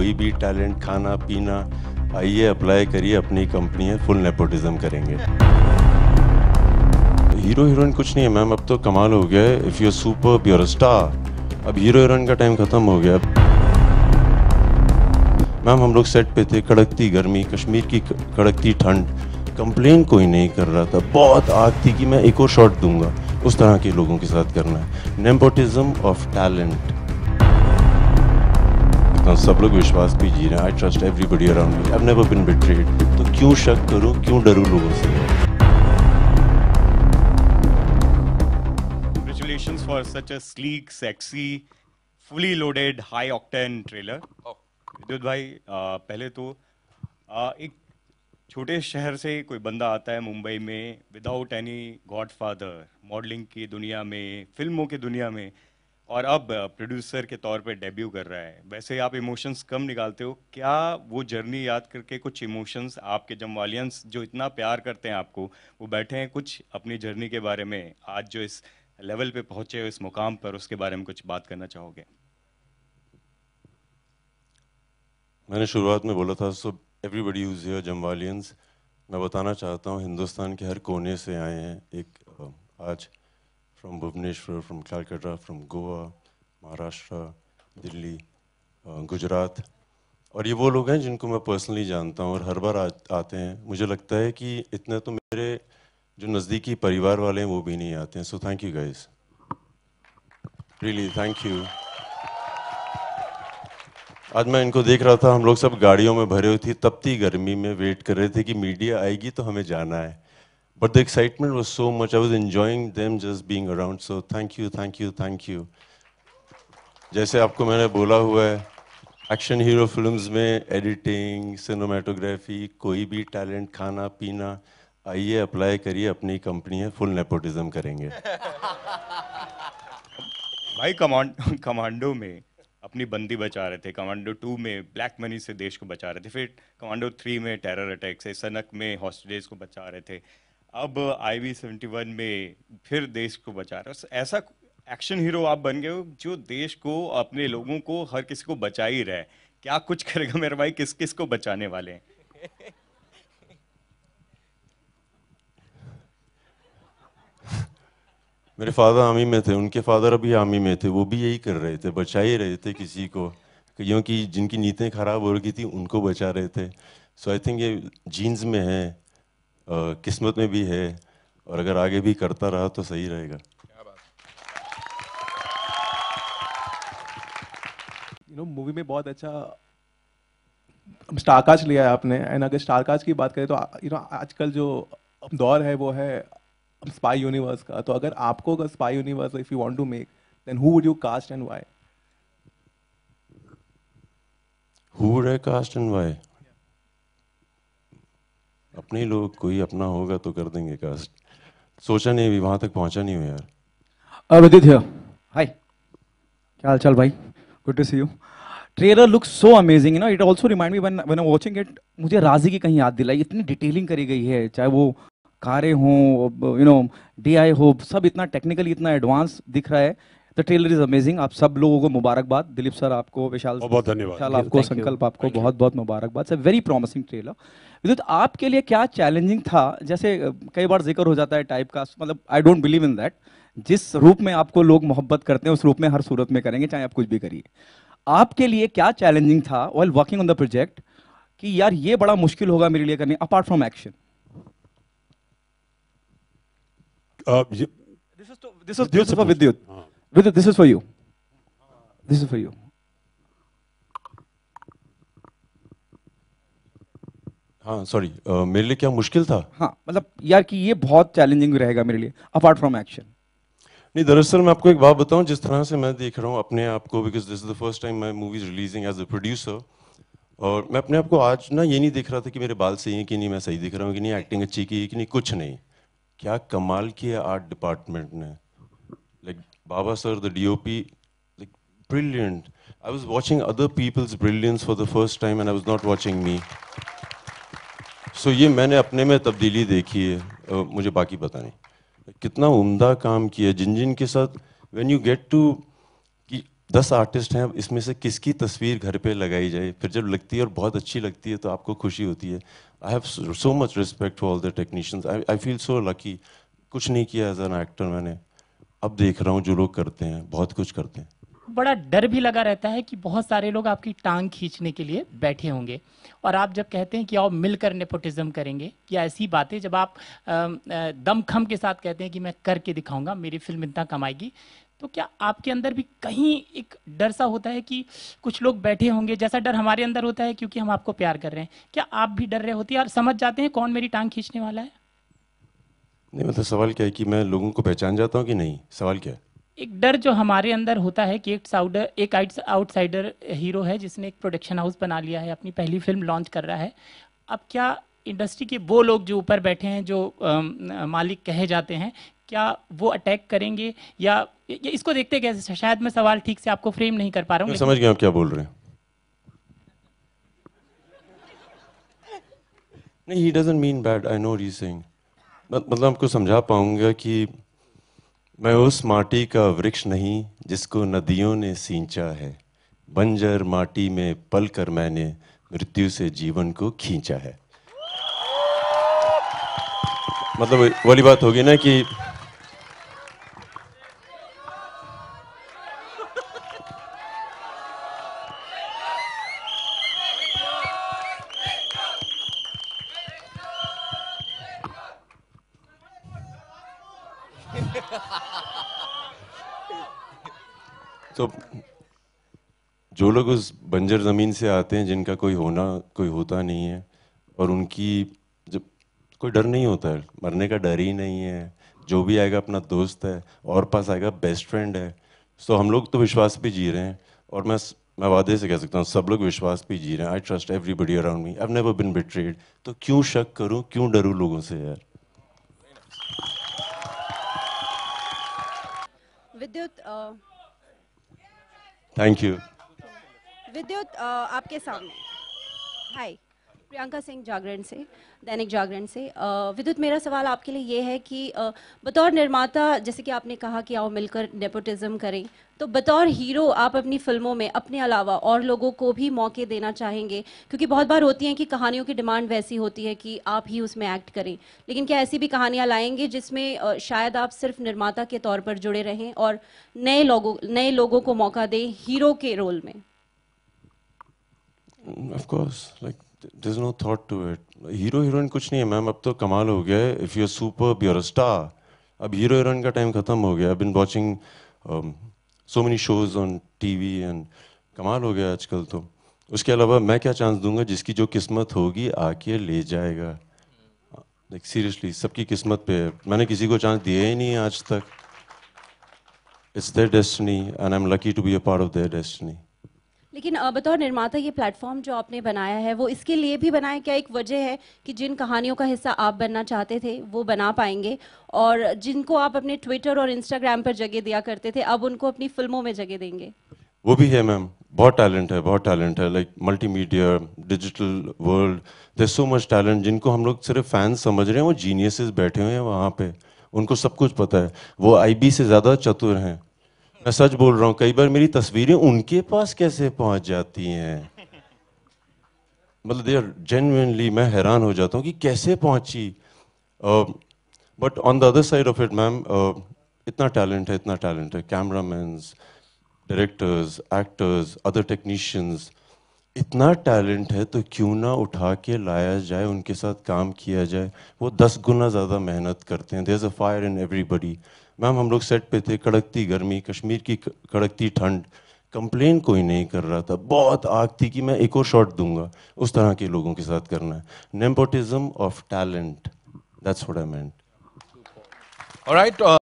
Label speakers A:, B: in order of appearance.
A: कोई भी टैलेंट खाना पीना आइए अप्लाई करिए अपनी कंपनी है फुल नेपोटिज्म करेंगे हीरो हीरोइन कुछ नहीं है मैम अब तो कमाल हो गया है if you super pure star अब हीरो हीरोइन का टाइम ख़त्म हो गया मैम हम लोग सेट पे थे कड़कती गर्मी कश्मीर की कड़कती ठंड कंप्लेन कोई नहीं कर रहा था बहुत आग थी कि मैं एक और शॉट दूंगा उस तरह के लोगों के साथ करना है नेम्पोटिज्म ऑफ टैलेंट तो सब लोग विश्वास भी जी रहे हैं I trust everybody around me I never been betrayed तो क्यों शक करूँ क्यों डरू लोगों से Congratulations
B: for such a sleek, sexy, fully loaded, high octane trailer. Oh. विद्युत भाई पहले तो एक छोटे शहर से कोई बंदा आता है मुंबई में without any godfather modelling की दुनिया में फिल्मों की दुनिया में और अब प्रोड्यूसर के तौर पे डेब्यू कर रहा है वैसे आप इमोशंस कम निकालते हो क्या वो जर्नी याद करके कुछ इमोशंस आपके जमवालियंस जो इतना प्यार करते हैं आपको वो बैठे हैं कुछ अपनी जर्नी के बारे में आज जो इस लेवल पे पहुंचे हो इस मुकाम पर उसके बारे में कुछ बात करना चाहोगे
A: मैंने शुरुआत में बोला था सब एवरीबडी यूज योर जमवालियंस मैं बताना चाहता हूँ हिंदुस्तान के हर कोने से आए हैं एक आज from Bhubaneswar, from Calcutta, from Goa Maharashtra Delhi Gujarat और ये वो लोग हैं जिनको मैं पर्सनली जानता हूँ और हर बार आ, आते हैं मुझे लगता है कि इतना तो मेरे जो नज़दीकी परिवार वाले हैं वो भी नहीं आते हैं so thank you guys really thank you आज मैं इनको देख रहा था हम लोग सब गाड़ियों में भरे हुए थी तपती गर्मी में वेट कर रहे थे कि मीडिया आएगी तो हमें जाना है But the excitement was so much. I was enjoying them just being around. So thank you, thank you, thank you. जैसे आपको मैंने बोला हुआ है एक्शन हीरो फिल्म्स में एडिटिंग सिनेमाटोग्राफी कोई भी टैलेंट खाना पीना आइए अप्लाई करिए अपनी कंपनी है फुल नेपोटिज्म करेंगे भाई कमांड कमांडो में अपनी बंदी बचा रहे थे कमांडो टू में
B: ब्लैक मनी से देश को बचा रहे थे फिर कमांडो थ्री में टेरर अटैक से सनक में हॉस्टेज को बचा रहे थे अब आई वी सेवेंटी वन में फिर देश को बचा रहे ऐसा एक्शन हीरो आप बन गए हो जो देश को अपने लोगों को हर किसी को बचा ही रहे क्या कुछ करेगा मेरा भाई किस किस को बचाने वाले हैं
A: मेरे फादर आर्मी में थे उनके फादर अभी आर्मी में थे वो भी यही कर रहे थे बचा ही रहे थे किसी को क्योंकि जिनकी नीतें खराब हो रही थी उनको बचा रहे थे सो आई थिंक ये जीन्स में है किस्मत में भी है और अगर आगे भी करता रहा तो सही रहेगा
B: यू नो मूवी में बहुत अच्छा स्टारकाज लिया है आपने एंड अगर स्टारकास्ट की बात करें तो यू नो आजकल जो दौर है वो है स्पाई यूनिवर्स का तो अगर आपको अगर spy universe if you want to make then who would you cast and why
A: who would I cast and why अपने लोग कोई अपना होगा तो कर देंगे कास्ट सोचा नहीं अभी वहां तक पहुंचा नहीं हुआ यार अब आदित्य
B: हाय क्या हाल चाल भाई good to see you trailer look so amazing you know it also remind me when I watching it मुझे राजी की कहीं याद दिलाई इतनी डिटेलिंग करी गई है चाहे वो कारें हो यू नो डीआई हो सब इतना टेक्निकली इतना एडवांस दिख रहा है द ट्रेलर इज अमेजिंग आप सब लोगों को मुबारकबाद दिलीप सर आपको विशाल बहुत धन्यवाद विशाल आपको संकल्प आपको बहुत बहुत मुबारकबाद सर वेरी प्रॉमिसिंग ट्रेलर विद्युत आपके लिए क्या चैलेंजिंग था जैसे कई बार जिक्र हो जाता है टाइप कास्ट मतलब I don't believe in that जिस रूप में आपको लोग मोहब्बत करते हैं उस रूप में हर सूरत में करेंगे चाहे आप कुछ भी करिए आपके लिए क्या चैलेंजिंग था well working on the project कि यार ये बड़ा मुश्किल होगा मेरे लिए करने apart from action this this Vidyut Vidhu, this is for you. This is for you.
A: हाँ सॉरी uh, मेरे लिए क्या मुश्किल था हाँ मतलब यार कि ये बहुत चैलेंजिंग रहेगा मेरे लिए अपार्ट फ्रॉम एक्शन नहीं दरअसल मैं आपको एक बात बताऊं जिस तरह से मैं देख रहा हूँ अपने आप को because this is the first time my movies releasing as a producer और मैं अपने आप को आज ना ये नहीं देख रहा था कि मेरे बाल सही हैं कि नहीं मैं सही दिख रहा हूँ कि नहीं एक्टिंग अच्छी की कि नहीं कुछ नहीं क्या कमाल किया आर्ट डिपार्टमेंट ने Baba sir, the DOP, like brilliant. I was watching other people's brilliance for the first time and I was not watching me. So so, ये मैंने अपने में तब्दीली देखी है मुझे बाकी पता नहीं कितना उम्दा काम किया जिन जिन के साथ व्हेन यू गेट टू कि दस आर्टिस्ट हैं इसमें से किसकी तस्वीर घर पे लगाई जाए फिर जब लगती है और बहुत अच्छी लगती है तो आपको खुशी होती है I have so much respect for all the technicians I I feel so lucky कुछ नहीं किया एज एन एक्टर मैंने अब देख रहा हूँ जो लोग करते हैं बहुत कुछ करते हैं
B: बड़ा डर भी लगा रहता है कि बहुत सारे लोग आपकी टांग खींचने के लिए बैठे होंगे और आप जब कहते हैं कि आओ मिलकर नेपोटिज्म करेंगे या ऐसी बातें जब आप दमखम के साथ कहते हैं कि मैं करके दिखाऊंगा मेरी फिल्म इतना कमाएगी तो क्या आपके अंदर भी कहीं एक डर सा होता है कि कुछ लोग बैठे होंगे जैसा डर हमारे अंदर होता है क्योंकि हम आपको प्यार कर रहे हैं क्या आप भी डर रहे होते हैं और समझ जाते हैं कौन मेरी टांग खींचने वाला है
A: नहीं मतलब सवाल क्या है कि मैं लोगों को पहचान जाता हूँ कि नहीं सवाल क्या है
B: एक डर जो हमारे अंदर होता है कि एक साउडर एक आउटसाइडर हीरो है जिसने एक प्रोडक्शन हाउस बना लिया है अपनी पहली फिल्म लॉन्च कर रहा है अब क्या इंडस्ट्री के वो लोग जो ऊपर बैठे हैं जो आ, मालिक कहे जाते हैं क्या वो अटैक करेंगे या, या इसको देखते कैसे शायद मैं सवाल ठीक से आपको फ्रेम नहीं कर पा रहा हूँ समझ गया आप
A: क्या बोल रहे हैं नहीं he doesn't mean bad I know री मतलब आपको समझा पाऊंगा कि मैं उस माटी का वृक्ष नहीं जिसको नदियों ने सींचा है बंजर माटी में पल कर मैंने मृत्यु से जीवन को खींचा है मतलब वाली बात होगी ना कि तो जो लोग उस बंजर ज़मीन से आते हैं जिनका कोई होना कोई होता नहीं है और उनकी जब कोई डर नहीं होता है मरने का डर ही नहीं है जो भी आएगा अपना दोस्त है और पास आएगा बेस्ट फ्रेंड है सो तो हम लोग तो विश्वास भी जी रहे हैं और मैं मैं वादे से कह सकता हूँ सब लोग विश्वास भी जी रहे हैं I trust everybody around me I never been betrayed तो क्यों शक करूँ क्यों डरूँ लोगों से यार विद्युत थैंक यू
B: विद्युत आपके सामने हाय प्रियंका सिंह जागरण से दैनिक जागरण से विद्युत मेरा सवाल आपके लिए ये है कि बतौर निर्माता जैसे कि आपने कहा कि आओ मिलकर नेपोटिज्म करें तो बतौर हीरो आप अपनी फिल्मों में अपने अलावा और लोगों को भी मौके देना चाहेंगे क्योंकि बहुत बार होती हैं कि कहानियों की डिमांड वैसी होती है कि आप ही उसमें एक्ट करें लेकिन क्या ऐसी भी कहानियाँ लाएंगे जिसमें शायद आप सिर्फ निर्माता के तौर पर जुड़े रहें और नए लोगों नए लोगों को मौका दें हीरो के रोल में
A: Of course, like there's no thought to it. Hero heroine कुछ नहीं है मैम अब तो कमाल हो गया है if you super your star अब हीरो हीरोइन का टाइम ख़त्म हो गया been watching so many shows on TV and कमाल हो गया आजकल तो उसके अलावा मैं क्या चांस दूंगा जिसकी जो किस्मत होगी आके ले जाएगा लाइक सीरियसली सबकी किस्मत पे है मैंने किसी को चांस दिया ही नहीं आज तक it's their destiny and I am lucky to be a part of their destiny
B: लेकिन बतौर निर्माता ये प्लेटफॉर्म जो आपने बनाया है वो इसके लिए भी बनाया क्या एक वजह है कि जिन कहानियों का हिस्सा आप बनना चाहते थे वो बना पाएंगे और जिनको आप अपने ट्विटर और इंस्टाग्राम पर जगह दिया करते थे अब उनको अपनी फिल्मों में जगह देंगे
A: वो भी है मैम बहुत टैलेंट है बहुत टैलेंट है like multimedia digital world there so much talent जिनको हम लोग सिर्फ फैंस समझ रहे हैं वो जीनियसेस बैठे हुए हैं वहाँ पे उनको सब कुछ पता है वो आईबी से ज़्यादा चतुर हैं मैं सच बोल रहा हूँ कई बार मेरी तस्वीरें उनके पास कैसे पहुंच जाती हैं मतलब देर आर मैं हैरान हो जाता हूँ कि कैसे पहुंची but on the other side of it ma'am इतना टैलेंट है इतना टैलेंट है camera mans directors actors other technicians इतना टैलेंट है तो क्यों ना उठा के लाया जाए उनके साथ काम किया जाए वो दस गुना ज़्यादा मेहनत करते हैं there is a fire in everybody ma'am हम लोग सेट पे थे कड़कती गर्मी कश्मीर की कड़कती ठंड कंप्लेन कोई नहीं कर रहा था बहुत आग थी कि मैं एक और शॉट दूंगा उस तरह के लोगों के साथ करना है nepotism of talent that's what I meant
B: alright